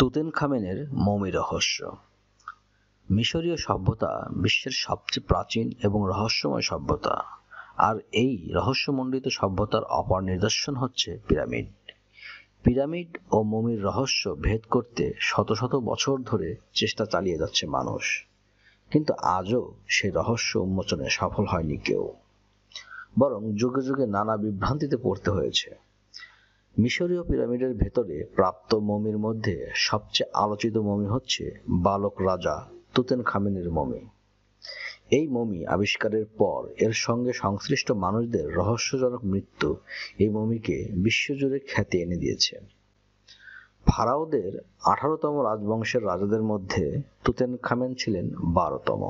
তুতেন খামেনের mummy রহস্য মিশরীয় সভ্যতা বিশ্বের সবচেয়ে প্রাচীন এবং রহস্যময় সভ্যতা আর এই রহস্যমণ্ডিত সভ্যতার অপর নিদর্শন হচ্ছে পিরামিড পিরামিড ও মমির রহস্য ভেদ করতে শত শত বছর ধরে চেষ্টা চালিয়ে যাচ্ছে মানুষ কিন্তু আজও সে রহস্য উন্মোচনে সফল হয়নি কেউ বরং যুগে যুগে নানা বিভ্রান্তিতে পড়তে হয়েছে মিশরীয় পিরামিডের ভেতরে প্রাপ্ত মমির মধ্যে সবচেয়ে আলোচিত মমি হচ্ছে বালক রাজা তুতেন খামিনের মমি এই মমি আবিষ্কারের পর এর সঙ্গে সংশ্লিষ্ট মানুষদের রহস্যজনক মৃত্যু এই মমিকে বিশ্বজুড়ে খ্যাতি এনে দিয়েছে ফারাওদের আঠারোতম রাজবংশের রাজাদের মধ্যে তুতেন খামেন ছিলেন বারোতম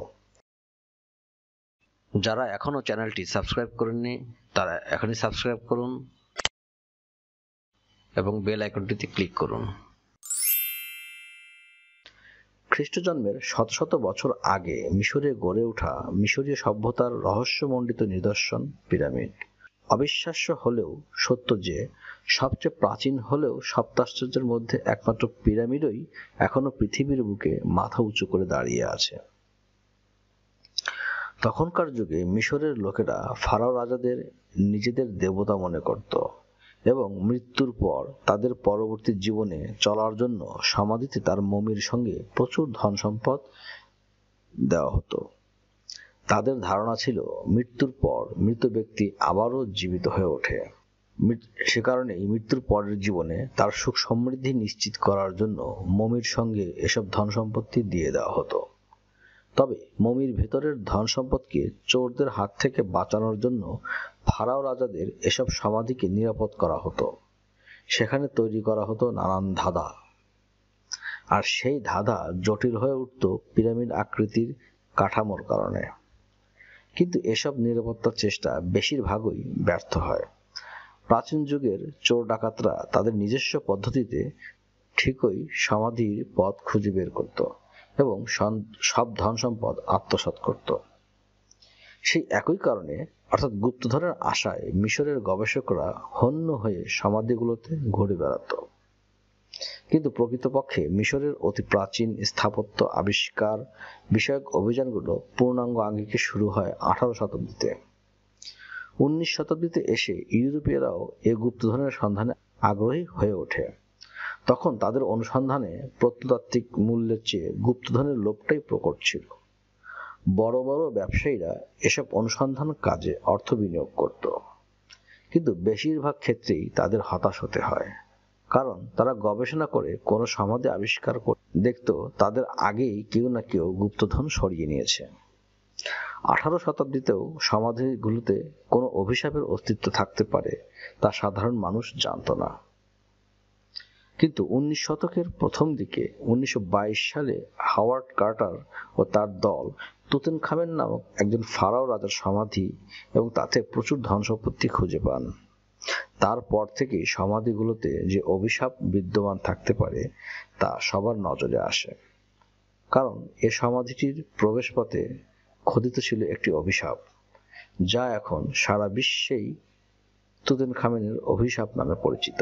যারা এখনও চ্যানেলটি সাবস্ক্রাইব করেননি তারা এখনই সাবস্ক্রাইব করুন এবং বেল আইকনটিতে ক্লিক করুন খ্রিস্টজন্মের শত শত বছর আগে মিশরে গড়ে ওঠা মিশরীয় সভ্যতার রহস্যমণ্ডিত নিদর্শন পিরামিড অবিশ্বাস্য হলেও সত্য যে সবচেয়ে প্রাচীন হলেও সপ্তাশ্চর্যের মধ্যে একমাত্র পিরামিডই এখনো পৃথিবীর বুকে মাথা উঁচু করে দাঁড়িয়ে আছে তখনকার যুগে মিশরের লোকেরা ফারাও রাজাদের নিজেদের দেবতা মনে করত এবং মৃত্যুর পর তাদের পরবর্তী জীবনে চলার জন্য সমাধিতে তার মমির সঙ্গে প্রচুর ধন সম্পদ দেওয়া হতো তাদের ধারণা ছিল মৃত্যুর পর মৃত ব্যক্তি আবারও জীবিত হয়ে ওঠে সে কারণেই মৃত্যুর পরের জীবনে তার সুখ সমৃদ্ধি নিশ্চিত করার জন্য মমির সঙ্গে এসব ধন সম্পত্তি দিয়ে দেওয়া হতো তবে মমির ভেতরের ধন সম্পদকে চোরদের হাত থেকে বাঁচানোর জন্য ফারাও রাজাদের এসব সমাধিকে নিরাপদ করা হতো সেখানে তৈরি করা হতো নানান ধাঁধা আর সেই ধাঁধা জটিল হয়ে উঠত পিরামিড আকৃতির কাঠামোর কারণে কিন্তু এসব নিরাপত্তার চেষ্টা বেশিরভাগই ব্যর্থ হয় প্রাচীন যুগের চোর ডাকাতরা তাদের নিজস্ব পদ্ধতিতে ঠিকই সমাধির পথ খুঁজে বের করতো এবং সব ধন সম্পদ আত্মসাত করত সেই একই কারণে অর্থাৎ গুপ্তধরের আশায় মিশরের গবেষকরা হন্য হয়ে সমাধিগুলোতে ঘুরে বেড়াত কিন্তু প্রকৃতপক্ষে মিশরের অতি প্রাচীন স্থাপত্য আবিষ্কার বিষয়ক অভিযানগুলো পূর্ণাঙ্গ আঙ্গিকে শুরু হয় আঠারো শতাব্দীতে উনিশ শতাব্দীতে এসে ইউরোপীয়রাও এ গুপ্তধনের সন্ধানে আগ্রহী হয়ে ওঠে তখন তাদের অনুসন্ধানে প্রত্নতাত্ত্বিক মূল্যের চেয়ে গুপ্তধনের লোভটাই প্রকট ছিল বড় বড় ব্যবসায়ীরা এসব অনুসন্ধান কাজে অর্থ বিনিয়োগ করত কিন্তু বেশিরভাগ ক্ষেত্রেই তাদের হতাশ হতে হয় কারণ তারা গবেষণা করে কোনো সমাধি আবিষ্কার করে দেখত তাদের আগেই কেউ না কেউ গুপ্তধন সরিয়ে নিয়েছে আঠারো শতাব্দীতেও সমাধিগুলোতে কোনো অভিশাপের অস্তিত্ব থাকতে পারে তা সাধারণ মানুষ জানত না কিন্তু উনিশ শতকের প্রথম দিকে উনিশশো সালে হাওয়ার্ড কার্টার ও তার দল তুতেন খামের নামক একজন ফারাও রাজার সমাধি এবং তাতে প্রচুর ধন সম্পত্তি খুঁজে পান তারপর থেকে সমাধিগুলোতে যে অভিশাপ বিদ্যমান থাকতে পারে তা সবার নজরে আসে কারণ এ সমাধিটির প্রবেশপথে খোদিত ছিল একটি অভিশাপ যা এখন সারা বিশ্বেই তুতেন খামেনের অভিশাপ নামে পরিচিত